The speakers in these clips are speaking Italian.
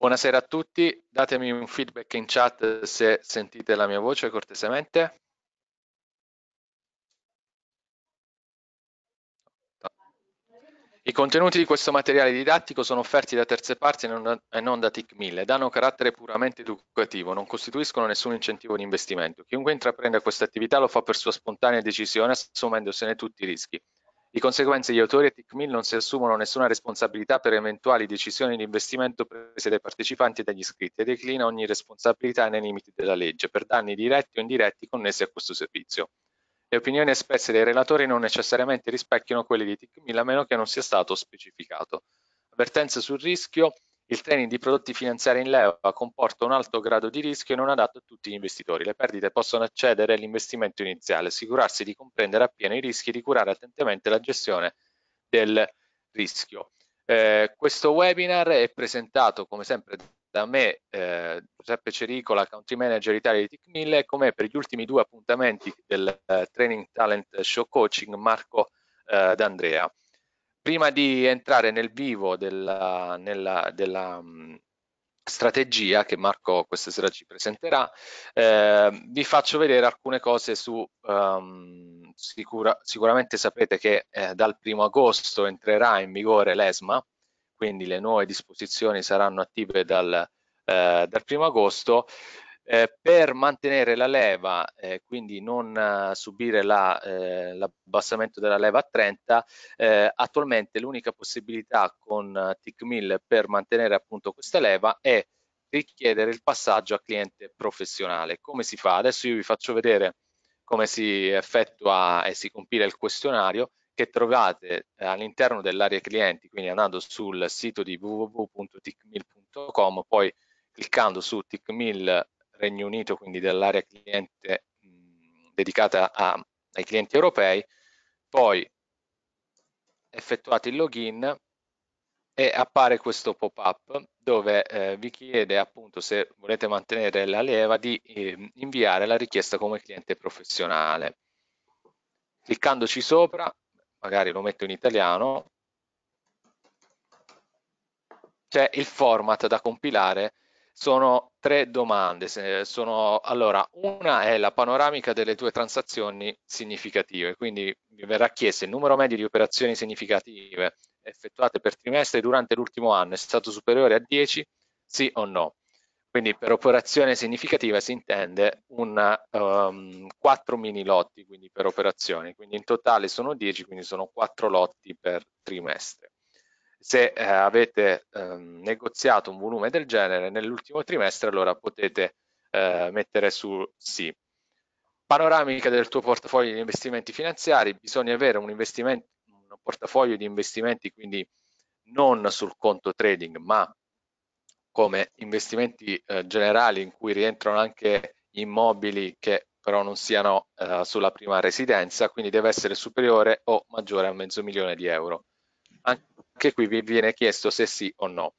Buonasera a tutti, datemi un feedback in chat se sentite la mia voce cortesemente. I contenuti di questo materiale didattico sono offerti da terze parti e non da, TIC 1000, danno carattere puramente educativo, non costituiscono nessun incentivo di investimento. Chiunque intraprende questa attività lo fa per sua spontanea decisione, assumendosene tutti i rischi. Di conseguenza gli autori e TICMIL non si assumono nessuna responsabilità per eventuali decisioni di investimento prese dai partecipanti e dagli iscritti e declina ogni responsabilità nei limiti della legge per danni diretti o indiretti connessi a questo servizio. Le opinioni espresse dai relatori non necessariamente rispecchiano quelle di TICMIL a meno che non sia stato specificato. Avvertenze sul rischio il training di prodotti finanziari in leva comporta un alto grado di rischio e non adatto a tutti gli investitori. Le perdite possono accedere all'investimento iniziale, assicurarsi di comprendere appieno i rischi e di curare attentamente la gestione del rischio. Eh, questo webinar è presentato come sempre da me, eh, Giuseppe Cericola, Country Manager Italia di TIC1000 e come per gli ultimi due appuntamenti del eh, Training Talent Show Coaching Marco eh, D'Andrea prima di entrare nel vivo della, nella, della mm, strategia che Marco questa sera ci presenterà, eh, vi faccio vedere alcune cose su, um, sicura, sicuramente sapete che eh, dal primo agosto entrerà in vigore l'ESMA, quindi le nuove disposizioni saranno attive dal, eh, dal primo agosto, eh, per mantenere la leva, eh, quindi non eh, subire la, eh, l'abbassamento della leva a 30, eh, attualmente l'unica possibilità con TIC 1000 per mantenere appunto questa leva è richiedere il passaggio a cliente professionale. Come si fa? Adesso io vi faccio vedere come si effettua e si compila il questionario che trovate all'interno dell'area clienti, quindi andando sul sito di www.ticmil.com, poi cliccando su ticmil Regno Unito, quindi dell'area cliente dedicata a, ai clienti europei, poi effettuate il login e appare questo pop-up dove eh, vi chiede appunto se volete mantenere la leva di eh, inviare la richiesta come cliente professionale. Cliccandoci sopra, magari lo metto in italiano, c'è il format da compilare sono tre domande. Sono, allora, una è la panoramica delle tue transazioni significative, quindi mi verrà chiesto il numero medio di operazioni significative effettuate per trimestre durante l'ultimo anno è stato superiore a 10, sì o no? Quindi per operazione significativa si intende un, um, ehm, 4 mini lotti quindi per operazione, quindi in totale sono 10, quindi sono 4 lotti per trimestre se eh, avete eh, negoziato un volume del genere nell'ultimo trimestre, allora potete eh, mettere su sì. Panoramica del tuo portafoglio di investimenti finanziari, bisogna avere un, un portafoglio di investimenti quindi non sul conto trading, ma come investimenti eh, generali in cui rientrano anche immobili che però non siano eh, sulla prima residenza, quindi deve essere superiore o maggiore a mezzo milione di euro anche qui vi viene chiesto se sì o no.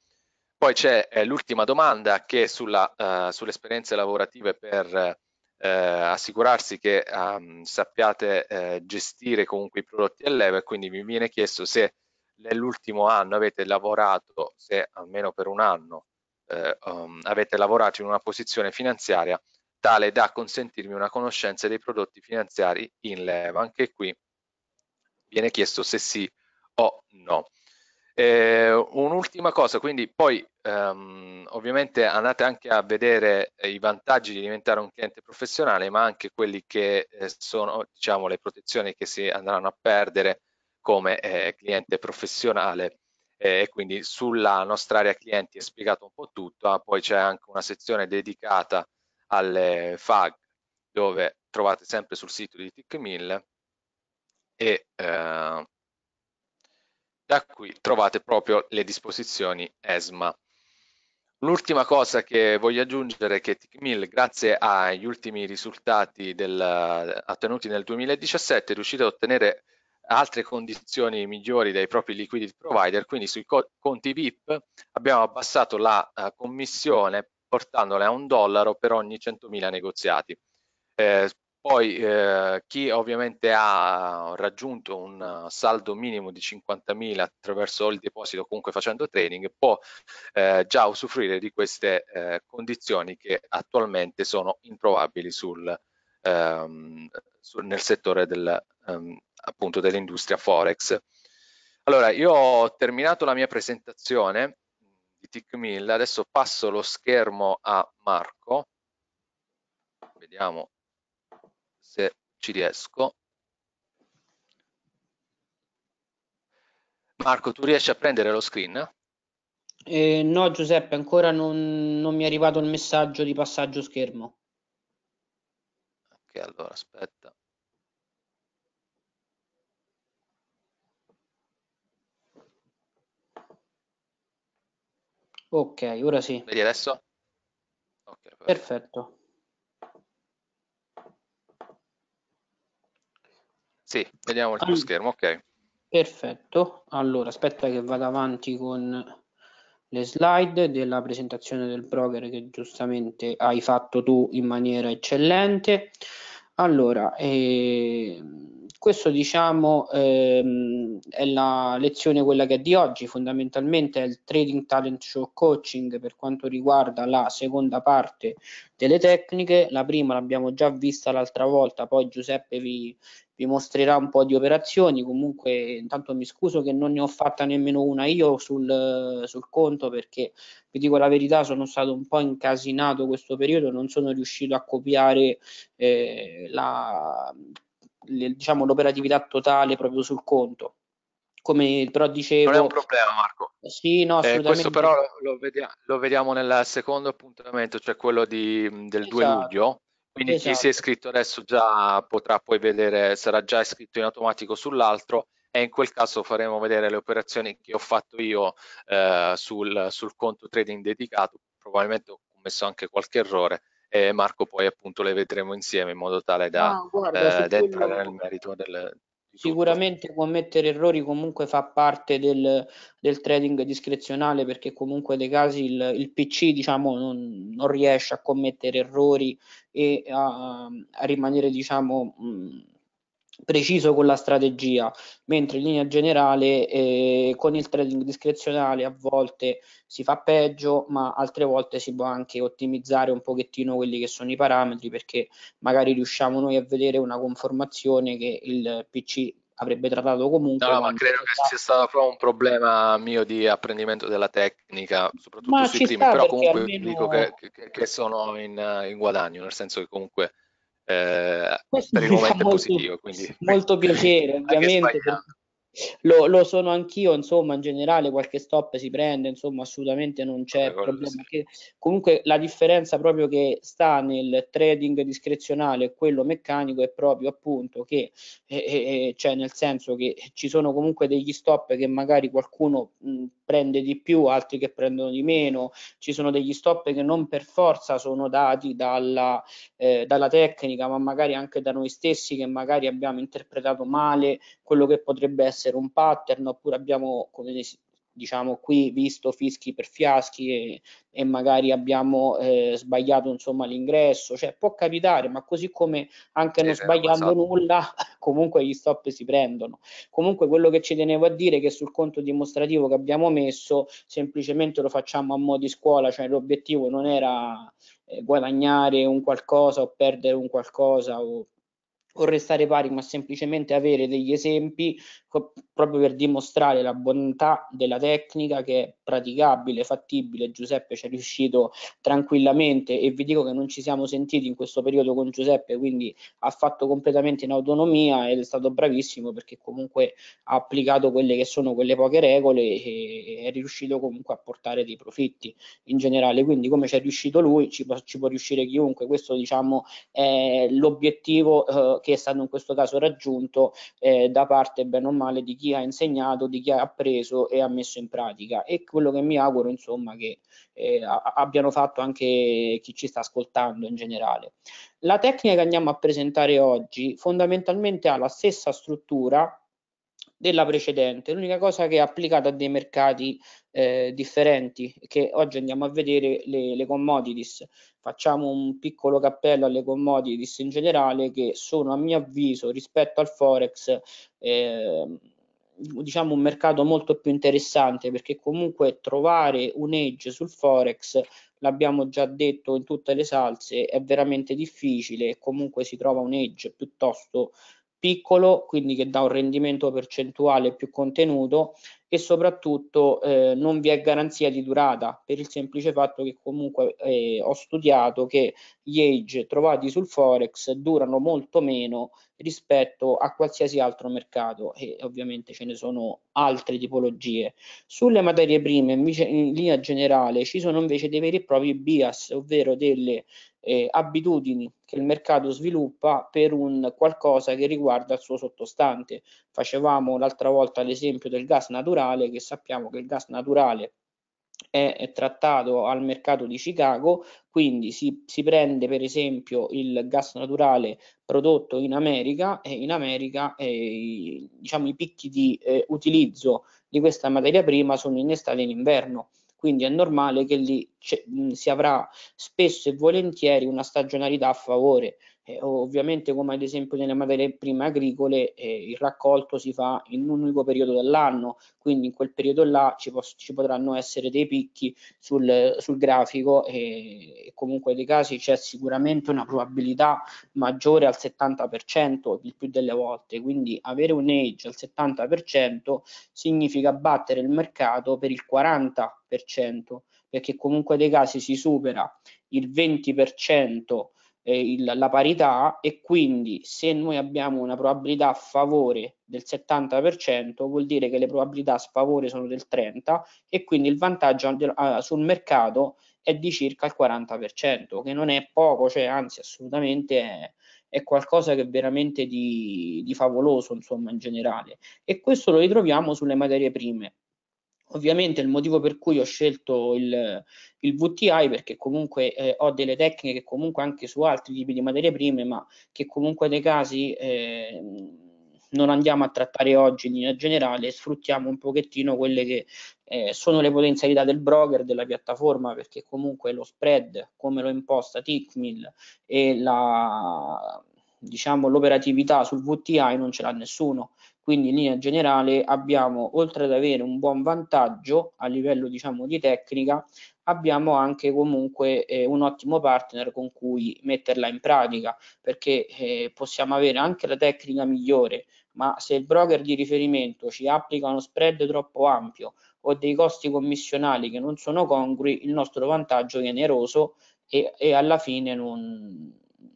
Poi c'è eh, l'ultima domanda che è sulla, uh, sulle esperienze lavorative per uh, assicurarsi che um, sappiate uh, gestire comunque i prodotti a leva e quindi vi viene chiesto se nell'ultimo anno avete lavorato, se almeno per un anno um, avete lavorato in una posizione finanziaria tale da consentirmi una conoscenza dei prodotti finanziari in leva. Anche qui viene chiesto se sì o no. Eh, un'ultima cosa, quindi poi ehm, ovviamente andate anche a vedere i vantaggi di diventare un cliente professionale, ma anche quelli che eh, sono diciamo, le protezioni che si andranno a perdere come eh, cliente professionale. Eh, e quindi sulla nostra area clienti è spiegato un po' tutto, ah, poi c'è anche una sezione dedicata alle FAG dove trovate sempre sul sito di TickMill e eh, da qui trovate proprio le disposizioni ESMA. L'ultima cosa che voglio aggiungere è che TICMIL, grazie agli ultimi risultati del, ottenuti nel 2017, è riuscito ad ottenere altre condizioni migliori dai propri liquidity provider, quindi sui co conti VIP abbiamo abbassato la uh, commissione portandola a un dollaro per ogni 100.000 negoziati. Eh, poi eh, chi ovviamente ha raggiunto un saldo minimo di 50.000 attraverso il deposito, comunque facendo trading, può eh, già usufruire di queste eh, condizioni che attualmente sono improbabili sul, ehm, sul, nel settore del, ehm, dell'industria Forex. Allora, io ho terminato la mia presentazione di TICMIL, adesso passo lo schermo a Marco. Vediamo se ci riesco. Marco, tu riesci a prendere lo screen? Eh, no Giuseppe, ancora non, non mi è arrivato il messaggio di passaggio schermo. Ok, allora aspetta. Ok, ora sì. Vedi adesso? Okay, perfetto. perfetto. Sì, vediamo il tuo allora, schermo, ok. Perfetto, allora aspetta che vado avanti con le slide della presentazione del broker che giustamente hai fatto tu in maniera eccellente. Allora, eh, questo diciamo ehm, è la lezione quella che è di oggi, fondamentalmente è il Trading Talent Show Coaching per quanto riguarda la seconda parte delle tecniche, la prima l'abbiamo già vista l'altra volta, poi Giuseppe vi, vi mostrerà un po' di operazioni, comunque intanto mi scuso che non ne ho fatta nemmeno una io sul, sul conto perché vi dico la verità sono stato un po' incasinato questo periodo, non sono riuscito a copiare eh, la le, diciamo, l'operatività totale proprio sul conto. Come però dicevo... Non è un problema Marco. Sì, no, assolutamente. Eh, questo però lo, vediamo, lo vediamo nel secondo appuntamento, cioè quello di, del esatto. 2 luglio. Quindi esatto. chi si è esatto. iscritto adesso già potrà poi vedere, sarà già iscritto in automatico sull'altro e in quel caso faremo vedere le operazioni che ho fatto io eh, sul, sul conto trading dedicato, probabilmente ho commesso anche qualche errore, e Marco poi appunto le vedremo insieme in modo tale da, ah, guarda, eh, da entrare nel merito del, Sicuramente commettere errori comunque fa parte del, del, trading discrezionale perché comunque dei casi il, il PC diciamo, non, non, riesce a commettere errori e a, a rimanere diciamo, mh, preciso con la strategia, mentre in linea generale eh, con il trading discrezionale a volte si fa peggio, ma altre volte si può anche ottimizzare un pochettino quelli che sono i parametri perché magari riusciamo noi a vedere una conformazione che il PC avrebbe trattato comunque. No, ma credo che sia stato proprio un problema mio di apprendimento della tecnica, soprattutto ma sui primi, però comunque almeno... dico che, che, che sono in, eh, in guadagno, nel senso che comunque eh, per il momento molto, è positivo. Quindi, molto piacere, ovviamente. Lo, lo, sono anch'io, insomma, in generale qualche stop si prende, insomma, assolutamente non c'è Vabbè, problema. Che, comunque la differenza proprio che sta nel trading discrezionale e quello meccanico è proprio appunto che, eh, eh, eh cioè nel senso che ci sono comunque degli stop che magari qualcuno mh, prende di più, altri che prendono di meno, ci sono degli stop che non per forza sono dati dalla, eh, dalla tecnica, ma magari anche da noi stessi che magari abbiamo interpretato male quello che potrebbe essere un pattern oppure abbiamo, come diciamo qui visto fischi per fiaschi e, e magari abbiamo eh, sbagliato insomma l'ingresso, cioè può capitare, ma così come anche non sbagliando esatto. nulla, comunque gli stop si prendono. Comunque quello che ci tenevo a dire è che sul conto dimostrativo che abbiamo messo semplicemente lo facciamo a mo' di scuola, cioè l'obiettivo non era eh, guadagnare un qualcosa o perdere un qualcosa o o restare pari, ma semplicemente avere degli esempi proprio per dimostrare la bontà della tecnica che è praticabile, fattibile. Giuseppe ci è riuscito tranquillamente e vi dico che non ci siamo sentiti in questo periodo con Giuseppe, quindi ha fatto completamente in autonomia ed è stato bravissimo perché comunque ha applicato quelle che sono quelle poche regole e è riuscito comunque a portare dei profitti in generale. Quindi come ci è riuscito lui, ci può, ci può riuscire chiunque. Questo diciamo è l'obiettivo eh, livello che è stato in questo caso raggiunto eh, da parte bene o male di chi ha insegnato, di chi ha appreso e ha messo in pratica e quello che mi auguro insomma che eh, abbiano fatto anche chi ci sta ascoltando in generale. La tecnica che andiamo a presentare oggi fondamentalmente ha la stessa struttura della precedente. L'unica cosa che è applicata a dei mercati eh, differenti, che oggi andiamo a vedere le, le commodities. Facciamo un piccolo cappello alle commodities in generale, che sono a mio avviso rispetto al Forex. Eh, diciamo un mercato molto più interessante perché comunque trovare un edge sul forex l'abbiamo già detto in tutte le salse è veramente difficile comunque si trova un edge piuttosto piccolo, quindi che dà un rendimento percentuale più contenuto e soprattutto eh, non vi è garanzia di durata per il semplice fatto che comunque eh, ho studiato che gli age trovati sul forex durano molto meno rispetto a qualsiasi altro mercato e ovviamente ce ne sono altre tipologie. Sulle materie prime invece in linea generale ci sono invece dei veri e propri bias, ovvero delle eh, abitudini che il mercato sviluppa per un qualcosa che riguarda il suo sottostante. Facevamo l'altra volta l'esempio del gas naturale, che sappiamo che il gas naturale è trattato al mercato di Chicago, quindi si, si, prende per esempio il gas naturale prodotto in America e in America eh, diciamo, i picchi di eh, utilizzo di questa materia prima sono in estate e in inverno quindi è normale che lì cioè, si avrà spesso e volentieri una stagionalità a favore eh, ovviamente come ad esempio nelle materie prime agricole eh, il raccolto si fa in un unico periodo dell'anno, quindi in quel periodo là ci, ci potranno essere dei picchi sul, sul grafico e, eh, e, comunque dei casi c'è sicuramente una probabilità maggiore al 70% il più delle volte, quindi avere un age al 70% significa battere il mercato per il 40% perché comunque dei casi si supera il 20% eh, il, la parità e quindi se noi abbiamo una probabilità a favore del 70% vuol dire che le probabilità a sfavore sono del 30% e quindi il vantaggio sul mercato è di circa il 40% che non è poco, cioè anzi assolutamente è, è qualcosa che è veramente di, di favoloso insomma in generale e questo lo ritroviamo sulle materie prime Ovviamente il motivo per cui ho scelto il, il VTI perché comunque eh, ho delle tecniche che comunque anche su altri tipi di materie prime, ma che comunque nei casi eh, non andiamo a trattare oggi in linea generale, sfruttiamo un pochettino quelle che eh, sono le potenzialità del broker, della piattaforma, perché comunque lo spread, come lo imposta Tickmill e la, diciamo, l'operatività sul VTI non ce l'ha nessuno, quindi in linea generale abbiamo, oltre ad avere un buon vantaggio a livello diciamo, di tecnica, abbiamo anche comunque eh, un ottimo partner con cui metterla in pratica, perché eh, possiamo avere anche la tecnica migliore, ma se il broker di riferimento ci applica uno spread troppo ampio o dei costi commissionali che non sono congrui, il nostro vantaggio viene eroso e, e alla fine non,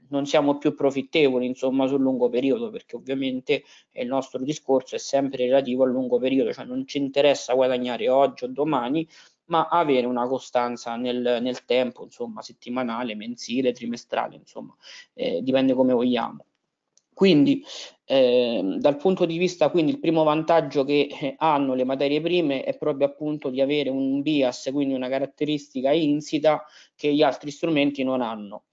non siamo più profittevoli insomma sul lungo periodo perché ovviamente il nostro discorso è sempre relativo al lungo periodo cioè non ci interessa guadagnare oggi o domani ma avere una costanza nel, nel tempo insomma settimanale mensile trimestrale insomma eh, dipende come vogliamo quindi eh, dal punto di vista quindi il primo vantaggio che eh, hanno le materie prime è proprio appunto di avere un bias quindi una caratteristica insita che gli altri strumenti non hanno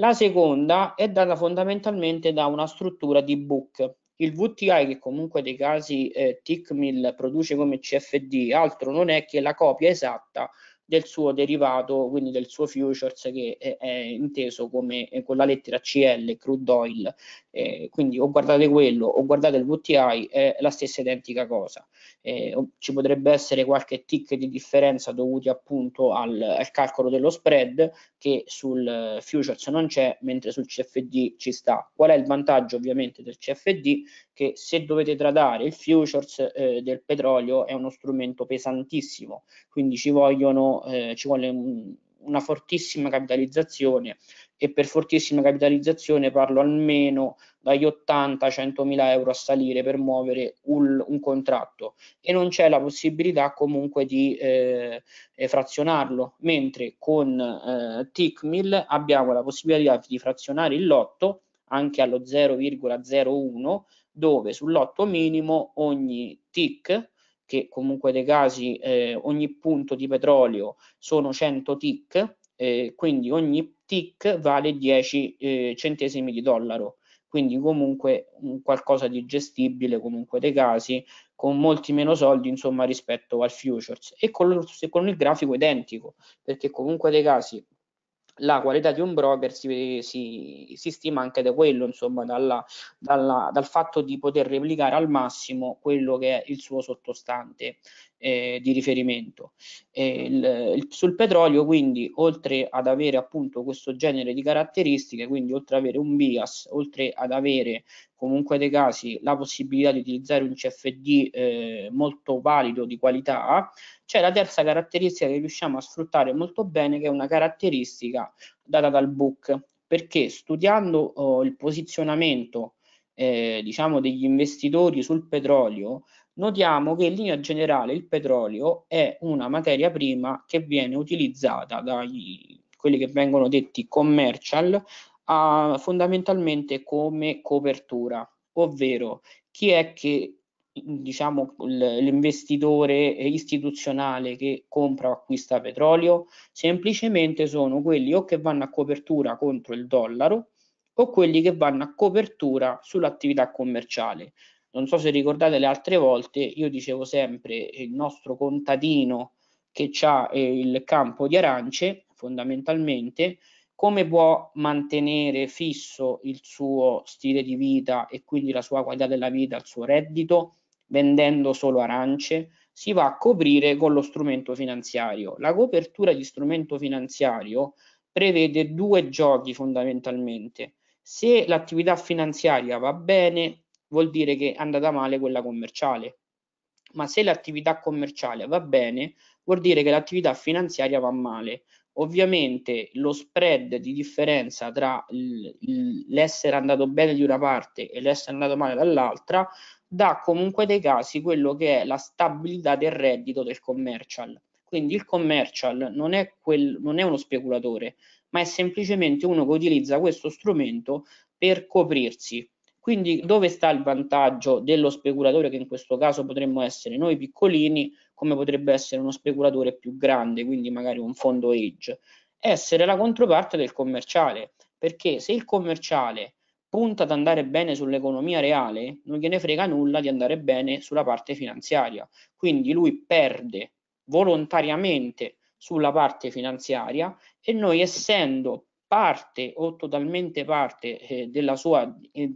la seconda è data fondamentalmente da una struttura di book. Il VTI, che comunque dei casi eh, TICMIL produce come CFD, altro non è che la copia esatta del suo derivato, quindi del suo futures che è, è inteso come eh, con la lettera CL, crude oil, eh, quindi o guardate quello o guardate il VTI è la stessa identica cosa eh, ci potrebbe essere qualche tick di differenza dovuti appunto al, al calcolo dello spread che sul eh, futures non c'è mentre sul CFD ci sta. Qual è il vantaggio ovviamente del CFD? Che se dovete tradare il futures eh, del petrolio è uno strumento pesantissimo, quindi ci vogliono, eh, ci vuole un, una fortissima capitalizzazione e per fortissima capitalizzazione parlo almeno dagli 80-100 mila euro a salire per muovere un, un, contratto e non c'è la possibilità comunque di eh, eh frazionarlo, mentre con eh, TICMIL abbiamo la possibilità di frazionare il lotto anche allo 0,01 dove sul lotto minimo ogni TIC che comunque dei casi eh, ogni punto di petrolio sono 100 TIC eh, quindi ogni tick vale 10 eh, centesimi di dollaro quindi comunque qualcosa di gestibile comunque dei casi con molti meno soldi insomma rispetto al futures e con, con il grafico identico perché comunque dei casi la qualità di un broker si, si, si stima anche da quello insomma dalla, dalla, dal fatto di poter replicare al massimo quello che è il suo sottostante eh, di riferimento. Il, il, sul petrolio quindi oltre ad avere appunto questo genere di caratteristiche, quindi oltre ad avere un bias, oltre ad avere comunque dei casi la possibilità di utilizzare un CFD eh, molto valido di qualità, c'è la terza caratteristica che riusciamo a sfruttare molto bene che è una caratteristica data dal book perché studiando oh, il posizionamento eh, diciamo degli investitori sul petrolio notiamo che in linea generale il petrolio è una materia prima che viene utilizzata da quelli che vengono detti commercial a, fondamentalmente come copertura, ovvero chi è che diciamo l'investitore istituzionale che compra o acquista petrolio semplicemente sono quelli o che vanno a copertura contro il dollaro o quelli che vanno a copertura sull'attività commerciale non so se ricordate le altre volte, io dicevo sempre eh, il nostro contadino che ha eh, il campo di arance, fondamentalmente, come può mantenere fisso il suo stile di vita e quindi la sua qualità della vita, il suo reddito, vendendo solo arance? Si va a coprire con lo strumento finanziario. La copertura di strumento finanziario prevede due giochi fondamentalmente. Se l'attività finanziaria va bene, vuol dire che è andata male quella commerciale. Ma se l'attività commerciale va bene, vuol dire che l'attività finanziaria va male. Ovviamente lo spread di differenza tra l'essere andato bene di una parte e l'essere andato male dall'altra dà comunque dei casi quello che è la stabilità del reddito del commercial. Quindi il commercial non è, quel, non è uno speculatore, ma è semplicemente uno che utilizza questo strumento per coprirsi, quindi dove sta il vantaggio dello speculatore che in questo caso potremmo essere noi piccolini, come potrebbe essere uno speculatore più grande, quindi magari un fondo age? Essere la controparte del commerciale, perché se il commerciale punta ad andare bene sull'economia reale, non gliene frega nulla di andare bene sulla parte finanziaria. Quindi lui perde volontariamente sulla parte finanziaria e noi essendo parte o totalmente parte eh, della sua eh,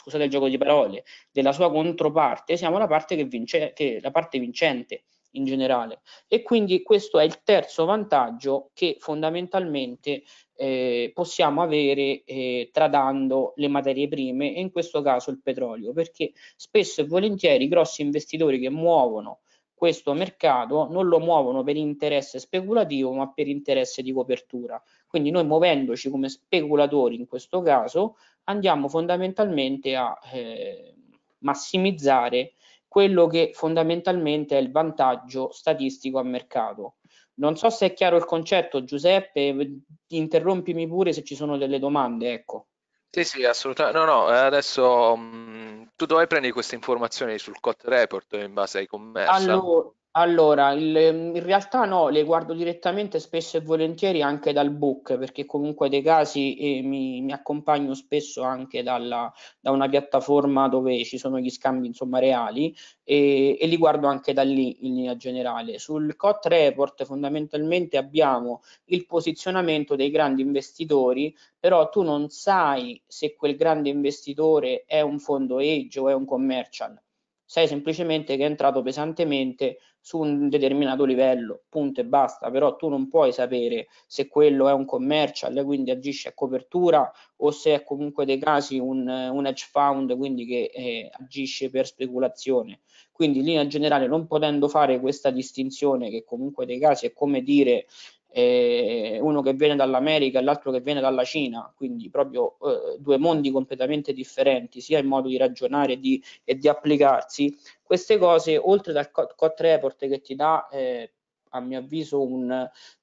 scusate il gioco di parole, della sua controparte, siamo la parte, che vince, che, la parte vincente in generale. E quindi questo è il terzo vantaggio che fondamentalmente eh, possiamo avere eh, tradando le materie prime e in questo caso il petrolio, perché spesso e volentieri i grossi investitori che muovono questo mercato non lo muovono per interesse speculativo ma per interesse di copertura quindi noi muovendoci come speculatori in questo caso andiamo fondamentalmente a eh, massimizzare quello che fondamentalmente è il vantaggio statistico a mercato. Non so se è chiaro il concetto, Giuseppe, interrompimi pure se ci sono delle domande, ecco. Sì, sì, assolutamente. No, no, eh, adesso mh, mm, tu dove prendi queste informazioni sul COT report in base ai commessi? Allora, allora, il- ehm, in realtà no, le guardo direttamente spesso e volentieri anche dal book, perché comunque dei casi eh, mi, mi accompagno spesso anche dalla- da una piattaforma dove ci sono gli scambi insomma reali e, e li guardo anche da lì in linea generale. Sul COT report fondamentalmente abbiamo il posizionamento dei grandi investitori, però tu non sai se quel grande investitore è un fondo edge o è un commercial. Sai semplicemente che è entrato pesantemente su un determinato livello, punto e basta, però tu non puoi sapere se quello è un commercial e quindi agisce a copertura o se è comunque dei casi un, un hedge fund quindi che eh, agisce per speculazione. Quindi in linea generale non potendo fare questa distinzione che comunque dei casi è come dire eh, uno che viene dall'America e l'altro che viene dalla Cina, quindi proprio eh, due mondi completamente differenti, sia in modo di ragionare e di, e di applicarsi, queste cose, oltre dal COT report che ti dà eh, a mio avviso un,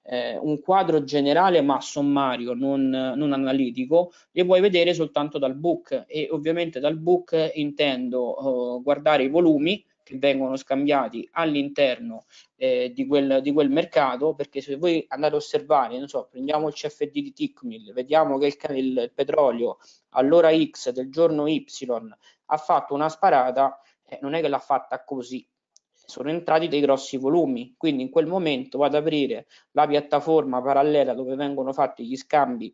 eh, un, quadro generale ma sommario, non, non, analitico, le puoi vedere soltanto dal book e ovviamente dal book intendo eh, guardare i volumi che vengono scambiati all'interno eh, di, quel, di, quel, mercato, perché se voi andate a osservare, non so, prendiamo il CFD di Ticmil vediamo che il, il petrolio all'ora X del giorno Y ha fatto una sparata, eh, non è che l'ha fatta così, sono entrati dei grossi volumi, quindi in quel momento vado ad aprire la piattaforma parallela dove vengono fatti gli scambi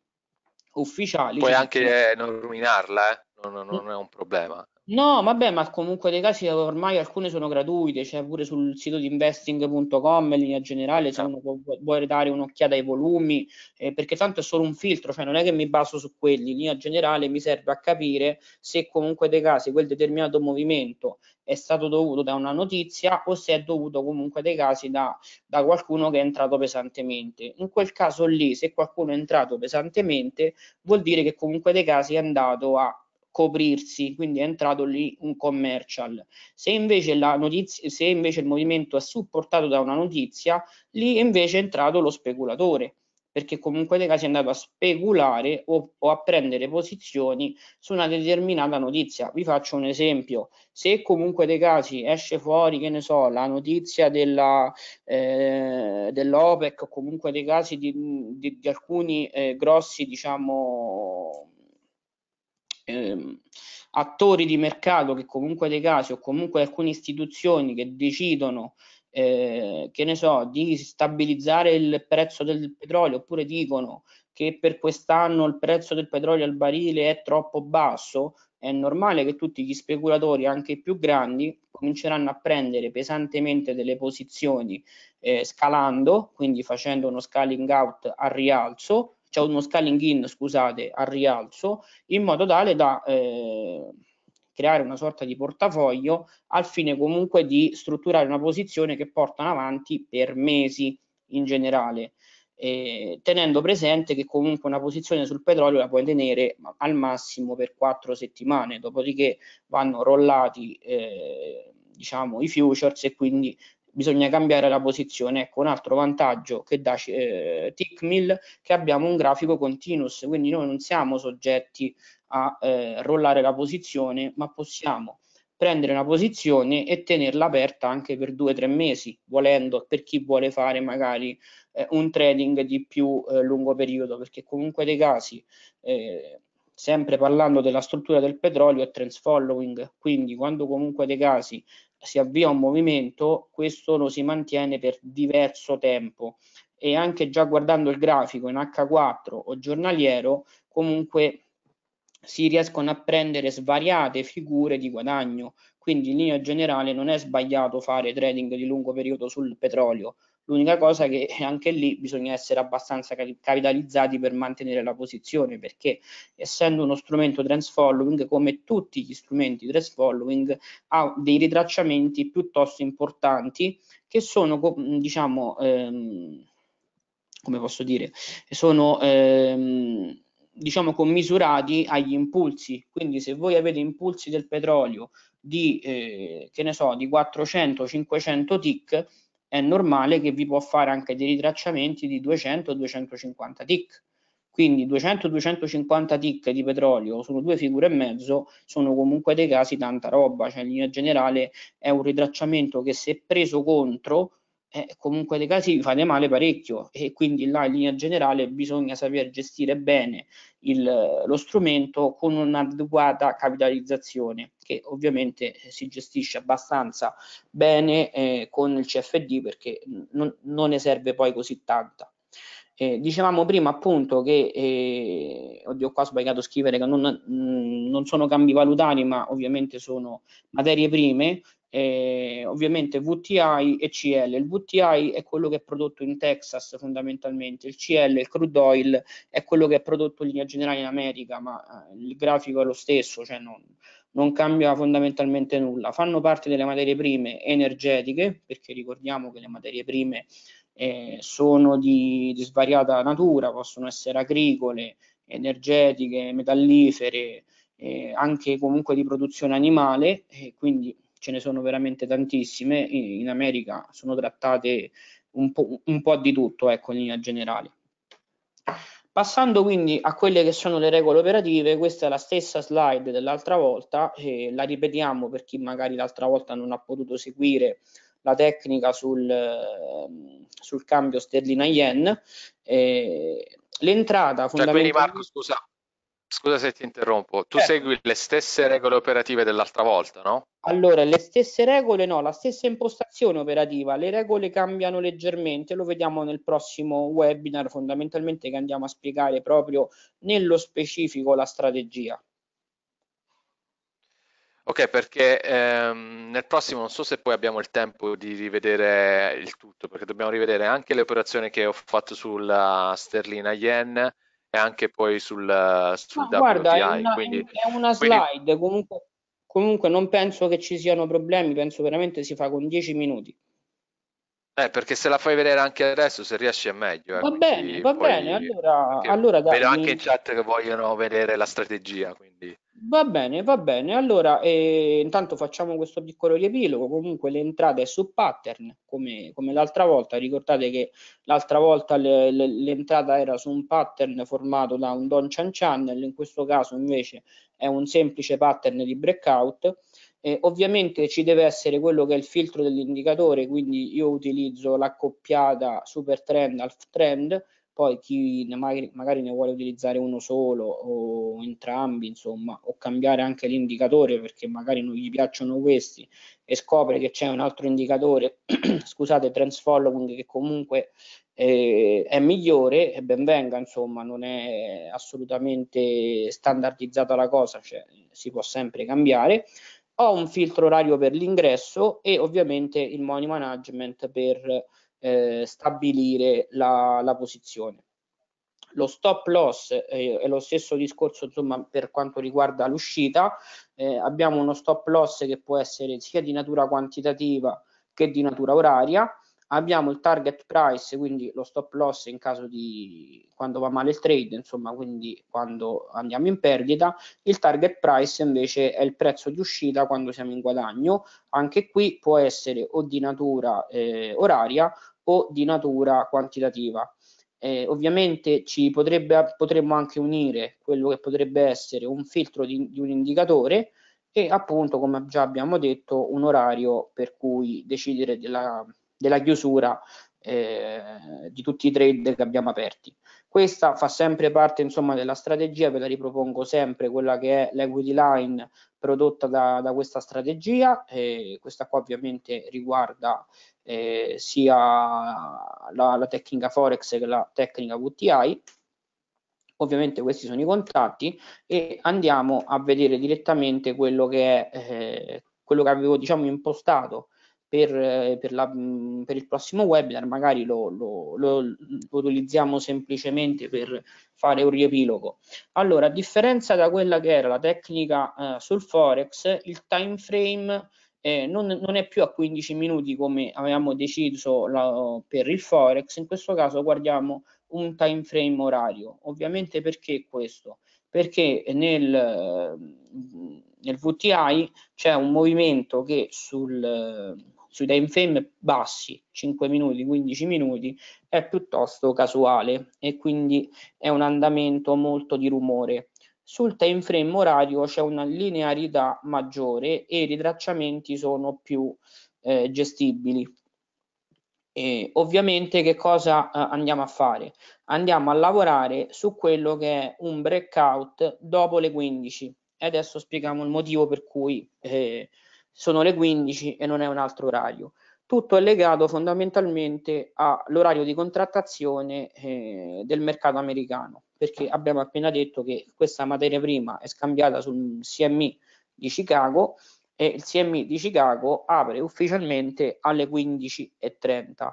ufficiali. Puoi anche sono... non ruinarla, eh? non, non, non è un problema No, vabbè, ma comunque dei casi ormai alcune sono gratuite, cioè pure sul sito di investing.com in linea generale, se ah. uno vuole dare un'occhiata ai volumi, eh, perché tanto è solo un filtro, cioè non è che mi baso su quelli, in linea generale mi serve a capire se comunque dei casi quel determinato movimento è stato dovuto da una notizia o se è dovuto comunque dei casi da, da qualcuno che è entrato pesantemente. In quel caso lì, se qualcuno è entrato pesantemente, vuol dire che comunque dei casi è andato a coprirsi, quindi è entrato lì un commercial. Se invece, la notizia, se invece il movimento è supportato da una notizia, lì invece è entrato lo speculatore perché comunque dei casi è andato a speculare o, o, a prendere posizioni su una determinata notizia. Vi faccio un esempio, se comunque dei casi esce fuori, che ne so, la notizia della, eh, dell'OPEC o comunque dei casi di, di, di alcuni eh, grossi, diciamo, ehm, attori di mercato che comunque dei casi o comunque alcune istituzioni che decidono eh, che ne so, di stabilizzare il prezzo del petrolio oppure dicono che per quest'anno il prezzo del petrolio al barile è troppo basso, è normale che tutti gli speculatori, anche i più grandi, cominceranno a prendere pesantemente delle posizioni eh, scalando, quindi facendo uno scaling out al rialzo c'è uno scaling in, scusate, al rialzo, in modo tale da eh, creare una sorta di portafoglio al fine comunque di strutturare una posizione che portano avanti per mesi in generale. Eh, tenendo presente che comunque una posizione sul petrolio la puoi tenere al massimo per quattro settimane, dopodiché vanno rollati eh, diciamo, i futures e quindi bisogna cambiare la posizione. Ecco, un altro vantaggio che dà eh, TickMill che abbiamo un grafico continuous, quindi noi non siamo soggetti a eh, rollare la posizione, ma possiamo prendere una posizione e tenerla aperta anche per due o tre mesi, volendo per chi vuole fare magari eh, un trading di più eh, lungo periodo, perché comunque dei casi eh, sempre parlando della struttura del petrolio, è trends following, quindi quando comunque dei casi si avvia un movimento, questo lo si mantiene per diverso tempo e anche già guardando il grafico in H4 o giornaliero, comunque si riescono a prendere svariate figure di guadagno, quindi in linea generale non è sbagliato fare trading di lungo periodo sul petrolio, L'unica cosa è che anche lì bisogna essere abbastanza capitalizzati per mantenere la posizione, perché essendo uno strumento trans following, come tutti gli strumenti trans following, ha dei ritracciamenti piuttosto importanti che sono, diciamo, ehm, come posso dire, sono... Ehm, diciamo commisurati agli impulsi quindi se voi avete impulsi del petrolio di eh, che ne so di 400 500 tick, è normale che vi può fare anche dei ritracciamenti di 200-250 tick. Quindi 200-250 tick di petrolio sono due figure e mezzo, sono comunque dei casi tanta roba, cioè in linea generale è un ritracciamento che se preso contro eh, comunque dei casi fate male parecchio e quindi là in linea generale bisogna saper gestire bene il, lo strumento con un'adeguata capitalizzazione che ovviamente si gestisce abbastanza bene eh, con il CFD perché non, non ne serve poi così tanta. Eh, dicevamo prima appunto che, eh, oddio qua ho sbagliato a scrivere, che non, mh, mm, non sono cambi valutari ma ovviamente sono materie prime eh, ovviamente VTI e CL. Il VTI è quello che è prodotto in Texas fondamentalmente, il CL, il crude oil, è quello che è prodotto in linea generale in America, ma eh, il grafico è lo stesso, cioè non, non cambia fondamentalmente nulla. Fanno parte delle materie prime energetiche, perché ricordiamo che le materie prime eh, sono di, di svariata natura, possono essere agricole, energetiche, metallifere, eh, anche comunque di produzione animale, e quindi ce ne sono veramente tantissime, in, in America sono trattate un po', un po', di tutto, ecco, in linea generale. Passando quindi a quelle che sono le regole operative, questa è la stessa slide dell'altra volta, la ripetiamo per chi magari l'altra volta non ha potuto seguire la tecnica sul, sul cambio sterlina-yen. Eh, l'entrata fondamentalmente... Cioè, quindi Marco, scusa, Scusa se ti interrompo, tu certo. segui le stesse regole operative dell'altra volta, no? Allora, le stesse regole no, la stessa impostazione operativa, le regole cambiano leggermente, lo vediamo nel prossimo webinar fondamentalmente che andiamo a spiegare proprio nello specifico la strategia. Ok, perché ehm, nel prossimo non so se poi abbiamo il tempo di rivedere il tutto, perché dobbiamo rivedere anche le operazioni che ho fatto sulla sterlina yen, e anche poi sul, sul no, guarda, è una, quindi, è una slide, quindi... comunque, comunque non penso che ci siano problemi, penso veramente si fa con 10 minuti. Eh, perché se la fai vedere anche adesso, se riesci è meglio. Eh. Va bene, quindi va poi... bene. Allora, allora dai, vedo anche in chat che vogliono vedere la strategia. Quindi. Va bene, va bene. Allora, eh, intanto facciamo questo piccolo riepilogo. Comunque le entrate su pattern, come, come l'altra volta. Ricordate che l'altra volta le, le, l'entrata era su un pattern formato da un Don Chan Channel, in questo caso invece è un semplice pattern di breakout eh, ovviamente ci deve essere quello che è il filtro dell'indicatore, quindi io utilizzo l'accoppiata super trend al trend, poi chi ne magari, magari, ne vuole utilizzare uno solo o entrambi, insomma, o cambiare anche l'indicatore perché magari non gli piacciono questi e scopre che c'è un altro indicatore, scusate, trend following che comunque eh, è migliore e ben venga, insomma, non è assolutamente standardizzata la cosa, cioè si può sempre cambiare ho un filtro orario per l'ingresso e ovviamente il money management per eh, stabilire la, la, posizione. Lo stop loss eh, è lo stesso discorso insomma, per quanto riguarda l'uscita, eh, abbiamo uno stop loss che può essere sia di natura quantitativa che di natura oraria abbiamo il target price, quindi lo stop loss in caso di quando va male il trade, insomma, quindi quando andiamo in perdita, il target price invece è il prezzo di uscita quando siamo in guadagno, anche qui può essere o di natura eh, oraria o di natura quantitativa. Eh, ovviamente ci potrebbe, potremmo anche unire quello che potrebbe essere un filtro di, di un indicatore e appunto, come già abbiamo detto, un orario per cui decidere della della chiusura eh, di tutti i trade che abbiamo aperti. Questa fa sempre parte insomma, della strategia, ve la ripropongo sempre, quella che è l'equity line prodotta da, da questa strategia. Eh, questa qua ovviamente riguarda eh, sia la, la tecnica Forex che la tecnica VTI. Ovviamente questi sono i contatti e andiamo a vedere direttamente quello che è eh, quello che avevo diciamo impostato per, per, la, per, il prossimo webinar magari lo, lo, lo, lo, utilizziamo semplicemente per fare un riepilogo. Allora, a differenza da quella che era la tecnica eh, sul Forex, il time frame eh, non, non, è più a 15 minuti come avevamo deciso la, per il Forex, in questo caso guardiamo un time frame orario. Ovviamente perché questo? Perché nel, nel VTI c'è un movimento che sul sui time frame bassi, 5 minuti, 15 minuti, è piuttosto casuale e quindi è un andamento molto di rumore. Sul time frame orario c'è una linearità maggiore e i ritracciamenti sono più eh, gestibili. E ovviamente che cosa eh, andiamo a fare? Andiamo a lavorare su quello che è un breakout dopo le 15 e adesso spieghiamo il motivo per cui eh, sono le 15 e non è un altro orario. Tutto è legato fondamentalmente all'orario di contrattazione eh, del mercato americano, perché abbiamo appena detto che questa materia prima è scambiata sul CME di Chicago e il CME di Chicago apre ufficialmente alle 15.30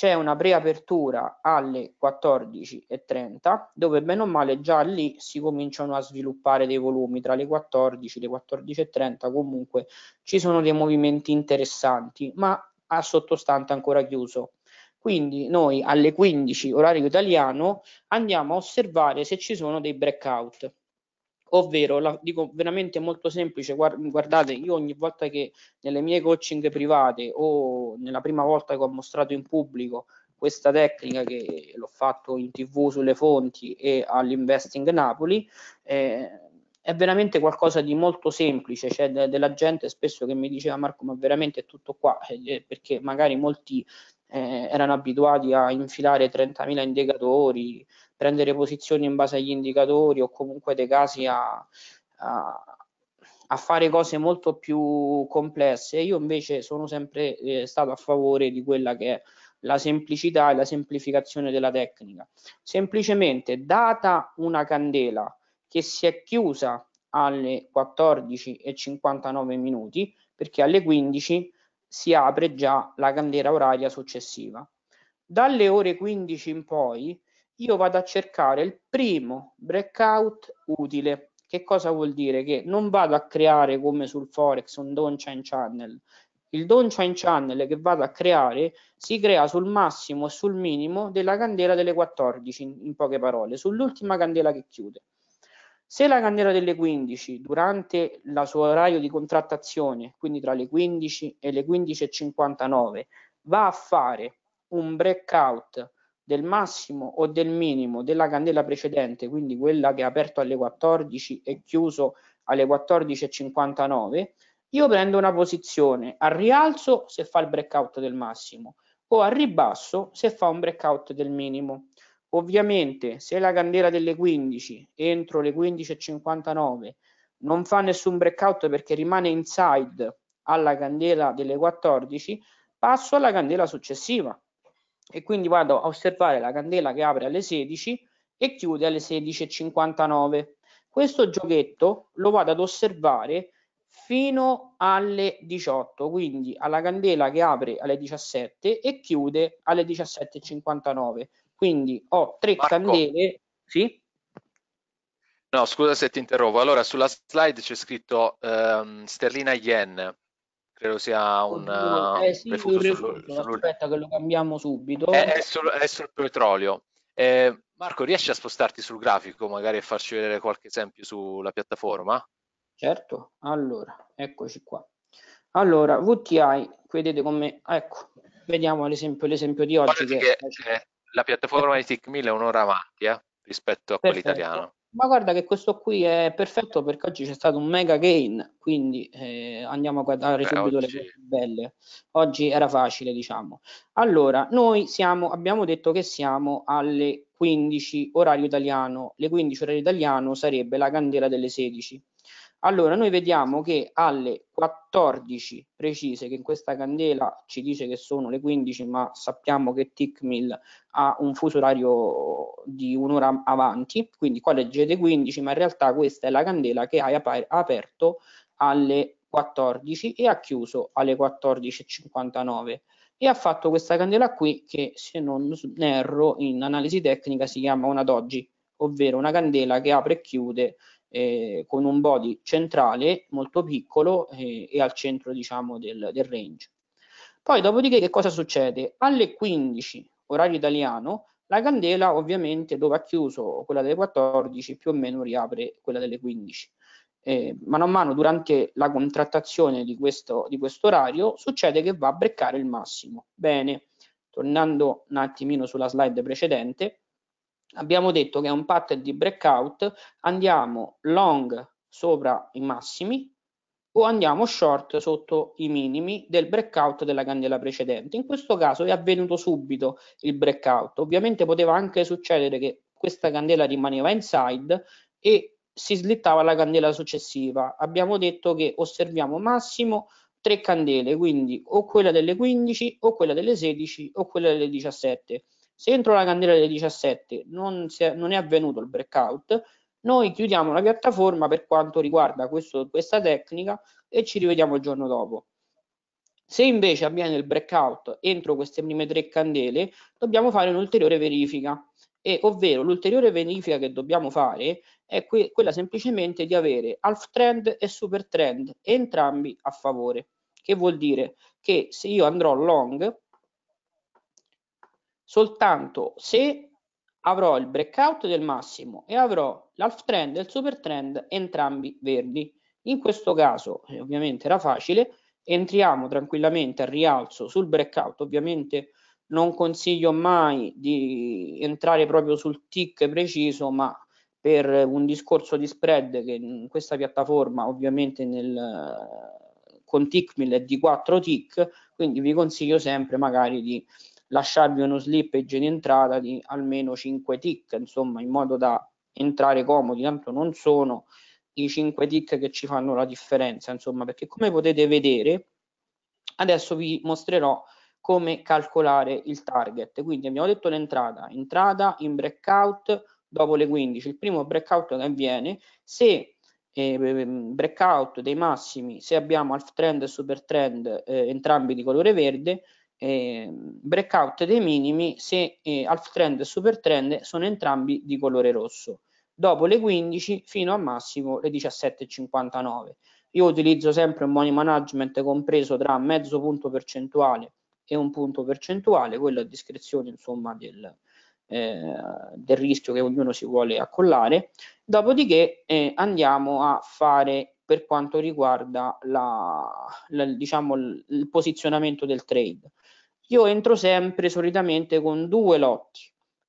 c'è una preapertura alle 14.30 dove bene o male già lì si cominciano a sviluppare dei volumi tra le 14 e le 14.30 comunque ci sono dei movimenti interessanti ma a sottostante ancora chiuso quindi noi alle 15 orario italiano andiamo a osservare se ci sono dei breakout ovvero la dico veramente molto semplice guardate io ogni volta che nelle mie coaching private o nella prima volta che ho mostrato in pubblico questa tecnica che l'ho fatto in tv sulle fonti e all'investing Napoli eh, è veramente qualcosa di molto semplice c'è cioè de- della gente spesso che mi diceva Marco ma veramente è tutto qua eh, eh perché magari molti eh, erano abituati a infilare 30.000 indicatori, prendere posizioni in base agli indicatori o comunque dei casi a, a, a fare cose molto più complesse. Io invece sono sempre eh, stato a favore di quella che è la semplicità e la semplificazione della tecnica. Semplicemente data una candela che si è chiusa alle 14.59 minuti, perché alle 15 si apre già la candela oraria successiva. Dalle ore 15 in poi io vado a cercare il primo breakout utile. Che cosa vuol dire? Che non vado a creare come sul Forex un Don Chain Channel. Il Don Chain Channel che vado a creare si crea sul massimo e sul minimo della candela delle 14, in poche parole, sull'ultima candela che chiude. Se la candela delle 15 durante il suo orario di contrattazione, quindi tra le 15 e le 15.59, va a fare un breakout del massimo o del minimo della candela precedente, quindi quella che ha aperto alle 14 e chiuso alle 14.59, io prendo una posizione al rialzo se fa il breakout del massimo o al ribasso se fa un breakout del minimo. Ovviamente se la candela delle 15 entro le 15.59 non fa nessun breakout perché rimane inside alla candela delle 14, passo alla candela successiva e quindi vado a osservare la candela che apre alle 16 e chiude alle 16.59. Questo giochetto lo vado ad osservare fino alle 18, quindi alla candela che apre alle 17 e chiude alle 17.59. Quindi ho tre Marco. candele, sì? No, scusa se ti interrompo. Allora, sulla slide c'è scritto ehm, sterlina yen, credo sia un, eh, eh, sì, un refugio, refugio sul, sul... aspetta che lo cambiamo subito è, è, sul, è sul, petrolio eh, Marco riesci a spostarti sul grafico magari a farci vedere qualche esempio sulla piattaforma certo allora eccoci qua allora VTI vedete come ecco vediamo l'esempio l'esempio di oggi che, che, la piattaforma di TIC 1000 è un'ora avanti eh, rispetto a quella italiana. Ma guarda che questo qui è perfetto perché oggi c'è stato un mega gain, quindi eh, andiamo a guardare Beh, subito oggi... le cose belle. Oggi era facile, diciamo. Allora, noi siamo, abbiamo detto che siamo alle 15 orario italiano, le 15 orario italiano sarebbe la candela delle 16. Allora, noi vediamo che alle 14 precise, che in questa candela ci dice che sono le 15, ma sappiamo che Tickmill ha un fuso orario di un'ora avanti, quindi qua leggete 15, ma in realtà questa è la candela che hai aperto alle 14 e ha chiuso alle 14.59 e ha fatto questa candela qui che se non erro in analisi tecnica si chiama una doggi, ovvero una candela che apre e chiude eh, con un body centrale molto piccolo eh, e al centro diciamo del, del range. Poi dopodiché che cosa succede? Alle 15 orario italiano la candela ovviamente dove ha chiuso quella delle 14 più o meno riapre quella delle 15. Eh, mano a mano durante la contrattazione di questo, di questo orario succede che va a breccare il massimo. Bene, tornando un attimino sulla slide precedente, abbiamo detto che è un pattern di breakout, andiamo long sopra i massimi o andiamo short sotto i minimi del breakout della candela precedente. In questo caso è avvenuto subito il breakout. Ovviamente poteva anche succedere che questa candela rimaneva inside e si slittava la candela successiva. Abbiamo detto che osserviamo massimo tre candele, quindi o quella delle 15 o quella delle 16 o quella delle 17. Se entro la candela delle 17 non, è, non è avvenuto il breakout, noi chiudiamo la piattaforma per quanto riguarda questo, questa tecnica e ci rivediamo il giorno dopo. Se invece avviene il breakout entro queste prime tre candele, dobbiamo fare un'ulteriore verifica, e, ovvero l'ulteriore verifica che dobbiamo fare è que quella semplicemente di avere half trend e super trend entrambi a favore, che vuol dire che se io andrò long soltanto se avrò il breakout del massimo e avrò l'half trend e il super trend entrambi verdi. In questo caso eh, ovviamente era facile, entriamo tranquillamente al rialzo sul breakout, ovviamente non consiglio mai di entrare proprio sul tick preciso, ma per un discorso di spread che in questa piattaforma ovviamente nel, con TickMill è di 4 tick, quindi vi consiglio sempre magari di lasciarvi uno slippage di entrata di almeno 5 tick, insomma, in modo da entrare comodi, tanto non sono i 5 tick che ci fanno la differenza, insomma, perché come potete vedere, adesso vi mostrerò come calcolare il target. Quindi abbiamo detto l'entrata, entrata in breakout dopo le 15, il primo breakout che avviene, se eh, ehm, breakout dei massimi, se abbiamo half trend e super trend eh, entrambi di colore verde, eh, breakout dei minimi se eh, half trend e super trend sono entrambi di colore rosso dopo le 15 fino a massimo le 17,59 io utilizzo sempre un money management compreso tra mezzo punto percentuale e un punto percentuale quello a discrezione insomma del, eh, del rischio che ognuno si vuole accollare dopodiché eh, andiamo a fare per quanto riguarda la, la, diciamo, il posizionamento del trade io entro sempre solitamente con due lotti,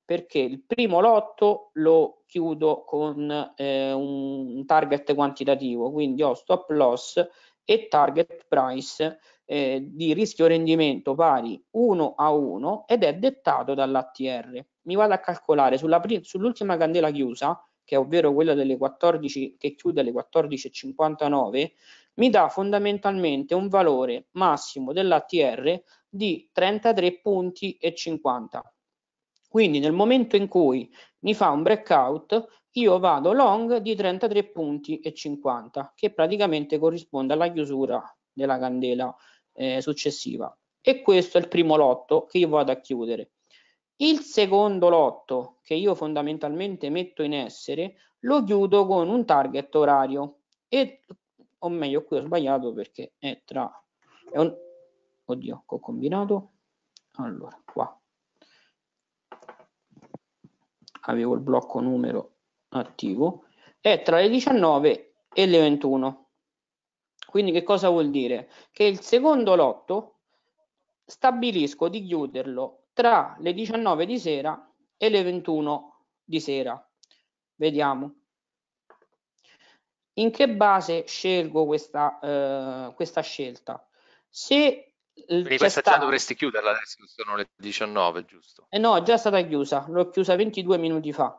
perché il primo lotto lo chiudo con eh, un target quantitativo, quindi ho stop loss e target price eh, di rischio rendimento pari 1 a 1 ed è dettato dall'ATR. Mi vado a calcolare sull'ultima candela chiusa, che è ovvero quella delle 14 che chiude alle 14.59, mi dà fondamentalmente un valore massimo dell'ATR di 33 punti e 50. Quindi nel momento in cui mi fa un breakout, io vado long di 33 punti e 50, che praticamente corrisponde alla chiusura della candela eh, successiva. E questo è il primo lotto che io vado a chiudere. Il secondo lotto che io fondamentalmente metto in essere lo chiudo con un target orario e o meglio qui ho sbagliato perché è tra è un, oddio, ho combinato, allora qua avevo il blocco numero attivo, è tra le 19 e le 21. Quindi che cosa vuol dire? Che il secondo lotto stabilisco di chiuderlo tra le 19 di sera e le 21 di sera. Vediamo. In che base scelgo questa, eh, questa scelta? Se eh, quindi questa sta... già dovresti chiuderla adesso, sono le 19, giusto? Eh no, è già stata chiusa, l'ho chiusa 22 minuti fa.